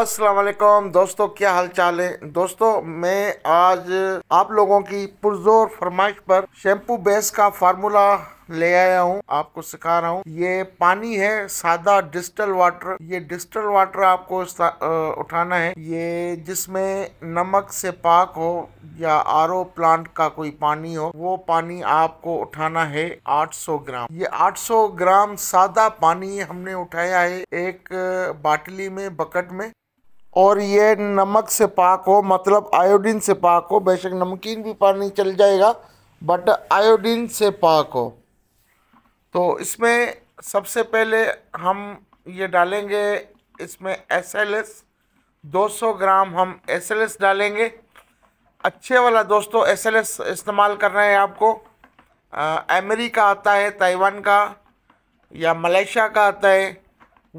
वालेकुम दोस्तों क्या हाल चाल है दोस्तों मैं आज आप लोगों की पुरजोर फरमाइश पर शैम्पू बेस का फार्मूला ले आया हूँ आपको सिखा रहा हूँ ये पानी है सादा डिस्टल वाटर ये डिस्टल वाटर आपको उठाना है ये जिसमें नमक से पाक हो या आर प्लांट का कोई पानी हो वो पानी आपको उठाना है 800 ग्राम ये 800 ग्राम सादा पानी हमने उठाया है एक बाटली में बकेट में और ये नमक से पाक हो मतलब आयोडीन से पाक हो बेशक नमकीन भी पानी चल जाएगा बट आयोडीन से पाक हो तो इसमें सबसे पहले हम ये डालेंगे इसमें एस एल एस 200 ग्राम हम एस एल एस डालेंगे अच्छे वाला दोस्तों एस एल एस इस्तेमाल करना है आपको अमेरिका आता है ताइवान का या मलेशिया का आता है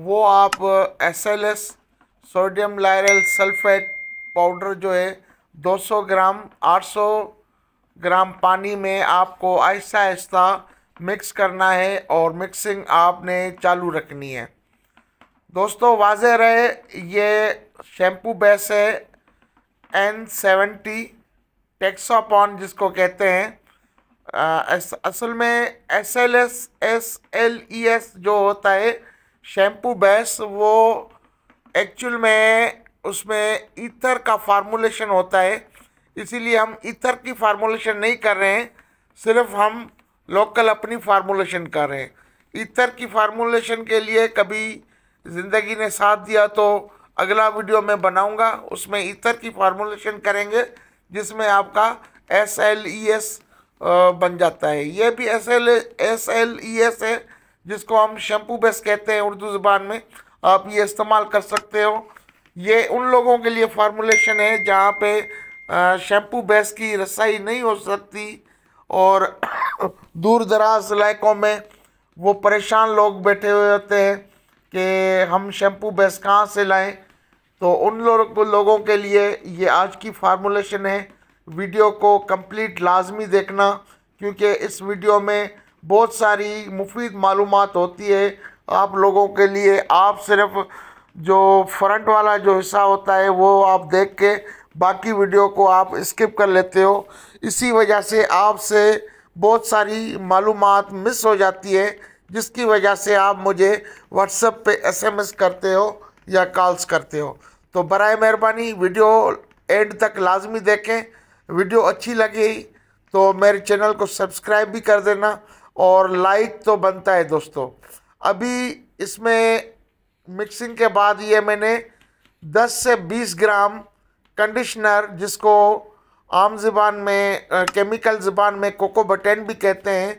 वो आप S L S sodium lauryl sulphate powder जो है 200 ग्राम 800 ग्राम पानी में आपको आहिस्ता आहिस्ता मिक्स करना है और मिक्सिंग आपने चालू रखनी है दोस्तों वाज रहे ये शैम्पू बेस है एन सेवेंटी टेक्सापॉन जिसको कहते हैं आ, अस, असल में S L S S L E S जो होता है शैम्पू बेस वो एक्चुअल में उसमें ईथर का फार्मूलेशन होता है इसीलिए हम ईथर की फार्मूलेशन नहीं कर रहे हैं सिर्फ हम लोकल अपनी फार्मूलेशन कर रहे हैं ईथर की फार्मूलेशन के लिए कभी ज़िंदगी ने साथ दिया तो अगला वीडियो मैं बनाऊंगा उसमें ईथर की फार्मूलेशन करेंगे जिसमें आपका एस एल ई एस बन जाता है ये भी S L S L E S है जिसको हम शैम्पू बेस कहते हैं उर्दू ज़बान में आप ये इस्तेमाल कर सकते हो ये उन लोगों के लिए फार्मूलेशन है जहाँ पे शैम्पू बेस की रसाई नहीं हो सकती और दूर दराज इलाकों में वो परेशान लोग बैठे हुए होते हैं कि हम शैम्पू बेस कहाँ से लाएं तो उन लोगों लोगों के लिए ये आज की फार्मूलेशन है वीडियो को कंप्लीट लाजमी देखना क्योंकि इस वीडियो में बहुत सारी मुफीद मालूम होती है आप लोगों के लिए आप सिर्फ जो फ्रंट वाला जो हिस्सा होता है वो आप देख के बाकी वीडियो को आप स्किप कर लेते हो इसी वजह से आपसे बहुत सारी मालूम मिस हो जाती है जिसकी वजह से आप मुझे व्हाट्सएप पे एसएमएस करते हो या कॉल्स करते हो तो बर मेहरबानी वीडियो एंड तक लाजमी देखें वीडियो अच्छी लगी तो मेरे चैनल को सब्सक्राइब भी कर देना और लाइक तो बनता है दोस्तों अभी इसमें मिक्सिंग के बाद ये मैंने 10 से 20 ग्राम कंडीशनर जिसको आम ज़बान में केमिकल ज़बान में कोको बटन भी कहते हैं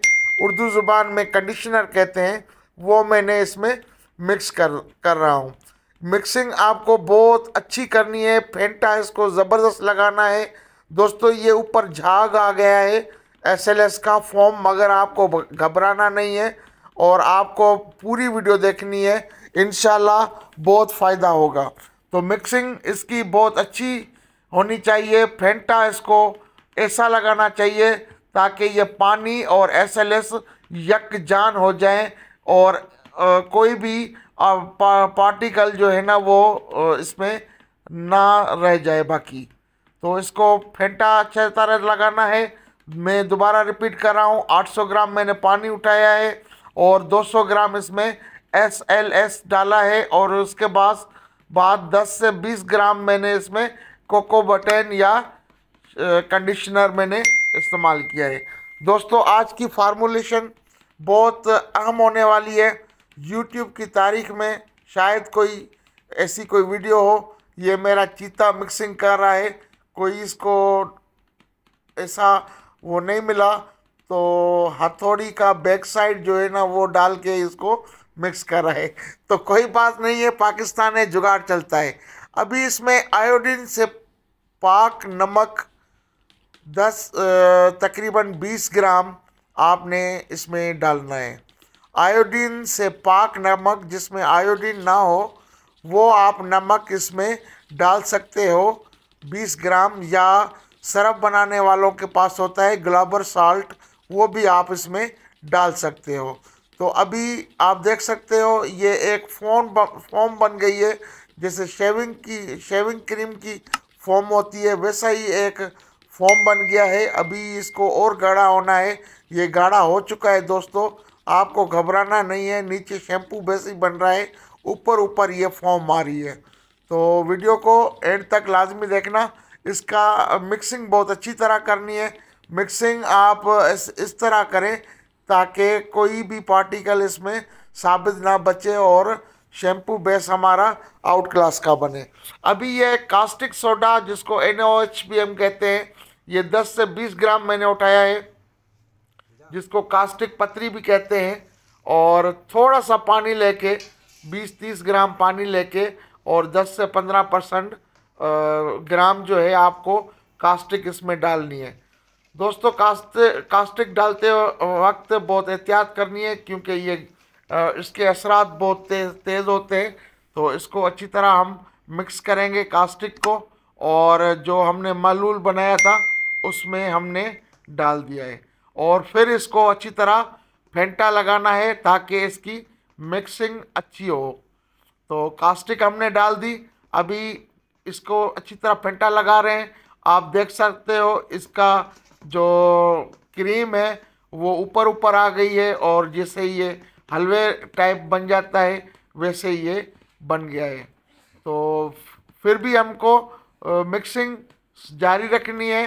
उर्दू ज़ुबान में कंडीशनर कहते हैं वो मैंने इसमें मिक्स कर कर रहा हूँ मिक्सिंग आपको बहुत अच्छी करनी है फेंटा इसको ज़बरदस्त लगाना है दोस्तों ये ऊपर झाग आ गया है एसएलएस का फॉर्म मगर आपको घबराना नहीं है और आपको पूरी वीडियो देखनी है इन बहुत फ़ायदा होगा तो मिक्सिंग इसकी बहुत अच्छी होनी चाहिए फेंटा इसको ऐसा लगाना चाहिए ताकि ये पानी और एस एल एस यकजान हो जाए और आ, कोई भी आ, पा, पार्टिकल जो है ना वो इसमें ना रह जाए बाकी तो इसको फेंटा अच्छे तरह लगाना है मैं दोबारा रिपीट कर रहा हूँ 800 ग्राम मैंने पानी उठाया है और 200 ग्राम इसमें एस एल एस डाला है और उसके बाद बाद 10 से 20 ग्राम मैंने इसमें कोको बटन या कंडीशनर मैंने इस्तेमाल किया है दोस्तों आज की फार्मूलेशन बहुत अहम होने वाली है यूट्यूब की तारीख में शायद कोई ऐसी कोई वीडियो हो ये मेरा चीता मिक्सिंग कर रहा है कोई इसको ऐसा वो नहीं मिला तो हथौड़ी का बैक साइड जो है ना वो डाल के इसको मिक्स कर है तो कोई बात नहीं है पाकिस्तान में जुगाड़ चलता है अभी इसमें आयोडीन से पाक नमक दस तकरीबन बीस ग्राम आपने इसमें डालना है आयोडीन से पाक नमक जिसमें आयोडीन ना हो वो आप नमक इसमें डाल सकते हो बीस ग्राम या सरफ बनाने वालों के पास होता है ग्लाबर साल्ट वो भी आप इसमें डाल सकते हो तो अभी आप देख सकते हो ये एक फॉर्म फॉर्म बन गई है जैसे शेविंग की शेविंग क्रीम की फॉर्म होती है वैसा ही एक फॉर्म बन गया है अभी इसको और गाढ़ा होना है ये गाढ़ा हो चुका है दोस्तों आपको घबराना नहीं है नीचे शैम्पू वैसे ही बन रहा है ऊपर ऊपर ये फॉर्म आ रही है तो वीडियो को एंड तक लाजमी देखना इसका मिक्सिंग बहुत अच्छी तरह करनी है मिक्सिंग आप इस इस तरह करें ताकि कोई भी पार्टिकल इसमें साबित ना बचे और शैम्पू बेस हमारा आउट क्लास का बने अभी ये कास्टिक सोडा जिसको एन ओ एच भी हम कहते हैं ये 10 से 20 ग्राम मैंने उठाया है जिसको कास्टिक पत्री भी कहते हैं और थोड़ा सा पानी लेके 20-30 ग्राम पानी लेके और 10 से 15 परसेंट ग्राम जो है आपको कास्टिक इसमें डालनी है दोस्तों कास्ट कास्टिक डालते वक्त बहुत एहतियात करनी है क्योंकि ये इसके असरात बहुत तेज़ तेज़ होते हैं तो इसको अच्छी तरह हम मिक्स करेंगे कास्टिक को और जो हमने मलूल बनाया था उसमें हमने डाल दिया है और फिर इसको अच्छी तरह फेंटा लगाना है ताकि इसकी मिक्सिंग अच्छी हो तो कास्टिक हमने डाल दी अभी इसको अच्छी तरह फेंटा लगा रहे हैं आप देख सकते हो इसका जो क्रीम है वो ऊपर ऊपर आ गई है और जैसे ये हलवे टाइप बन जाता है वैसे ये बन गया है तो फिर भी हमको मिक्सिंग जारी रखनी है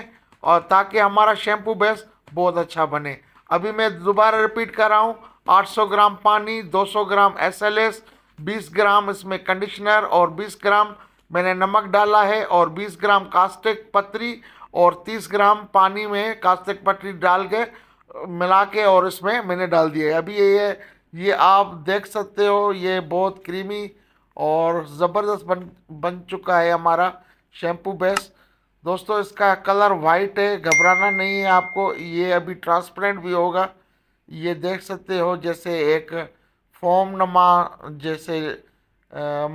और ताकि हमारा शैम्पू बेस बहुत अच्छा बने अभी मैं दोबारा रिपीट कर रहा हूँ 800 ग्राम पानी 200 ग्राम एसएलएस 20 ग्राम इसमें कंडीशनर और 20 ग्राम मैंने नमक डाला है और 20 ग्राम कास्टिक पत्री और 30 ग्राम पानी में कास्तिक पट्टी डाल के मिला के और इसमें मैंने डाल दिया अभी ये ये आप देख सकते हो ये बहुत क्रीमी और ज़बरदस्त बन बन चुका है हमारा शैम्पू बेस दोस्तों इसका कलर वाइट है घबराना नहीं है आपको ये अभी ट्रांसपेरेंट भी होगा ये देख सकते हो जैसे एक फॉर्म नमा जैसे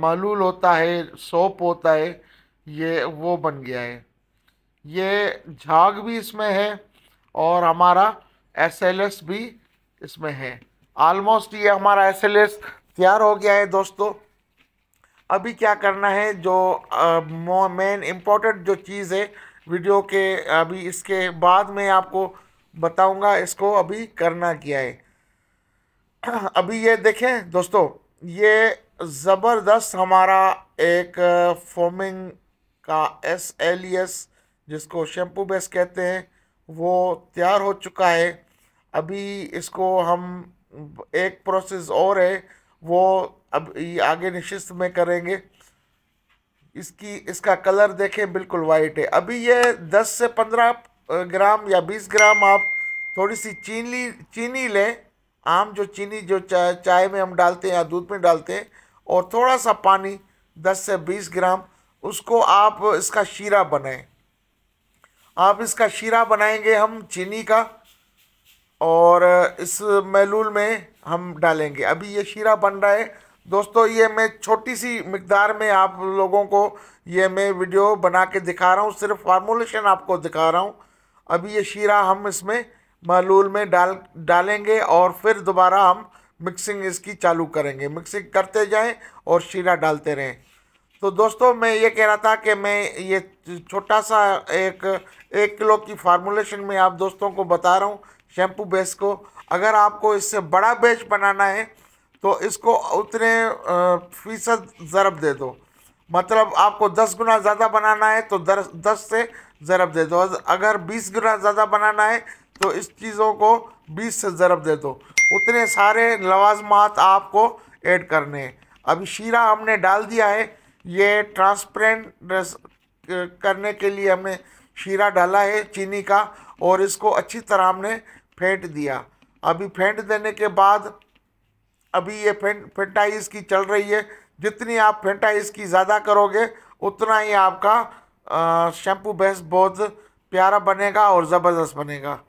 मलूल होता है सोप होता है ये वो बन गया है ये झाग भी इसमें है और हमारा एस भी इसमें है आलमोस्ट ये हमारा एस तैयार हो गया है दोस्तों अभी क्या करना है जो मेन इम्पोर्टेंट जो चीज़ है वीडियो के अभी इसके बाद में आपको बताऊंगा इसको अभी करना क्या है अभी ये देखें दोस्तों ये ज़बरदस्त हमारा एक फॉर्मिंग का एस एल एस जिसको शैम्पू बेस कहते हैं वो तैयार हो चुका है अभी इसको हम एक प्रोसेस और है वो अब आगे निश्चित में करेंगे इसकी इसका कलर देखें बिल्कुल वाइट है अभी ये 10 से 15 ग्राम या 20 ग्राम आप थोड़ी सी चीनी चीनी लें आम जो चीनी जो चाय चाय में हम डालते हैं या दूध में डालते हैं और थोड़ा सा पानी 10 से 20 ग्राम उसको आप इसका शीरा बनाएं आप इसका शीरा बनाएंगे हम चीनी का और इस मैलूल में हम डालेंगे अभी ये शीरा बन रहा है दोस्तों ये मैं छोटी सी मकदार में आप लोगों को ये मैं वीडियो बना के दिखा रहा हूँ सिर्फ फार्मूलेशन आपको दिखा रहा हूँ अभी ये शीरा हम इसमें मलूल में डाल डालेंगे और फिर दोबारा हम मिक्सिंग इसकी चालू करेंगे मिक्सिंग करते जाएं और शीरा डालते रहें तो दोस्तों मैं ये कह रहा था कि मैं ये छोटा सा एक एक किलो की फार्मूलेशन में आप दोस्तों को बता रहा हूँ शैम्पू बेस को अगर आपको इससे बड़ा बेच बनाना है तो इसको उतने फीसद ज़रब दे दो मतलब आपको दस गुना ज़्यादा बनाना है तो दर दस से ज़रब दे दो अगर बीस गुना ज़्यादा बनाना है तो इस चीज़ों को बीस से ज़रब दे दो उतने सारे लवाजमात आपको ऐड करने हैं अभी शीरा हमने डाल दिया है ये ट्रांसपेरेंट करने के लिए हमने शीरा डाला है चीनी का और इसको अच्छी तरह हमने फेंट दिया अभी फेंट देने के बाद अभी ये फेंट फेंटाइज की चल रही है जितनी आप फेंटाइज की ज़्यादा करोगे उतना ही आपका शैम्पू बेस बहुत प्यारा बनेगा और ज़बरदस्त बनेगा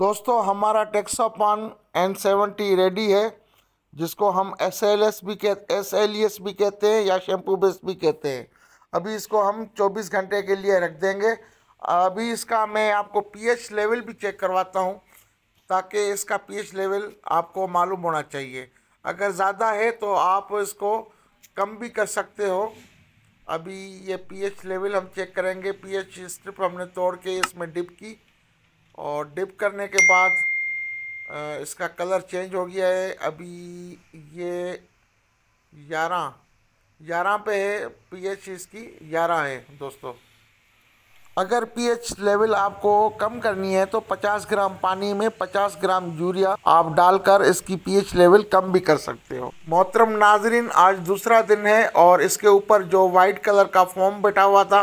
दोस्तों हमारा टेक्सापान एन सेवेंटी रेडी है जिसको हम एस एल एस भी कह एस एल ई एस भी कहते हैं या शैम्पू बेस भी कहते हैं अभी इसको हम 24 घंटे के लिए रख देंगे अभी इसका मैं आपको पीएच लेवल भी चेक करवाता हूँ ताकि इसका पीएच लेवल आपको मालूम होना चाहिए अगर ज़्यादा है तो आप इसको कम भी कर सकते हो अभी ये पीएच लेवल हम चेक करेंगे पीएच स्ट्रिप हमने तोड़ के इसमें डिप की और डिप करने के बाद इसका कलर चेंज हो गया है अभी ये ग्यारह ग्यारह पे है पीएच इसकी ग्यारह है दोस्तों अगर पीएच लेवल आपको कम करनी है तो 50 ग्राम पानी में 50 ग्राम यूरिया आप डालकर इसकी पीएच लेवल कम भी कर सकते हो मोहतरम नाजरीन आज दूसरा दिन है और इसके ऊपर जो वाइट कलर का फॉर्म बैठा हुआ था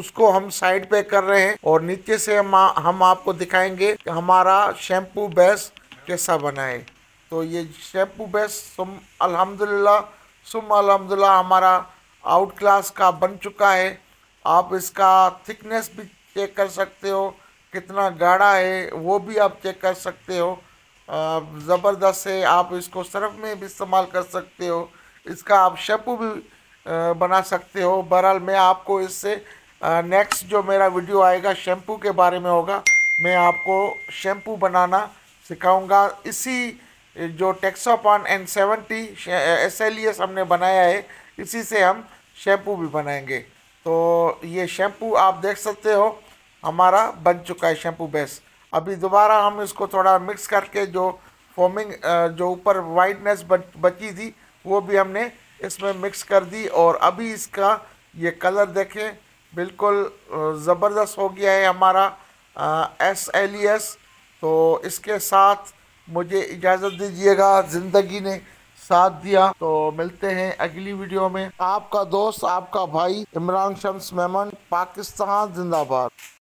उसको हम साइड पे कर रहे हैं और नीचे से हम आपको दिखाएंगे कि हमारा शैम्पू बेस्ट कैसा बनाए तो ये शैम्पू बेस सुम अलहमदिल्ला सुम अलहमदिल्ला हमारा आउट क्लास का बन चुका है आप इसका थिकनेस भी चेक कर सकते हो कितना गाढ़ा है वो भी आप चेक कर सकते हो ज़बरदस्त है आप इसको सरफ में भी इस्तेमाल कर सकते हो इसका आप शैम्पू भी बना सकते हो बहरहाल मैं आपको इससे नेक्स्ट जो मेरा वीडियो आएगा शैम्पू के बारे में होगा मैं आपको शैम्पू बनाना सिखाऊंगा इसी जो Texapon N seventy S L S हमने बनाया है इसी से हम शैम्पू भी बनाएंगे तो ये शैम्पू आप देख सकते हो हमारा बन चुका है शैम्पू बेस अभी दोबारा हम इसको थोड़ा मिक्स करके जो फोमिंग जो ऊपर वाइटनेस बची थी वो भी हमने इसमें मिक्स कर दी और अभी इसका ये कलर देखें बिल्कुल ज़बरदस्त हो गया है हमारा एस एल एस तो इसके साथ मुझे इजाज़त दीजिएगा ज़िंदगी ने साथ दिया तो मिलते हैं अगली वीडियो में आपका दोस्त आपका भाई इमरान शम्स मेमन पाकिस्तान जिंदाबाद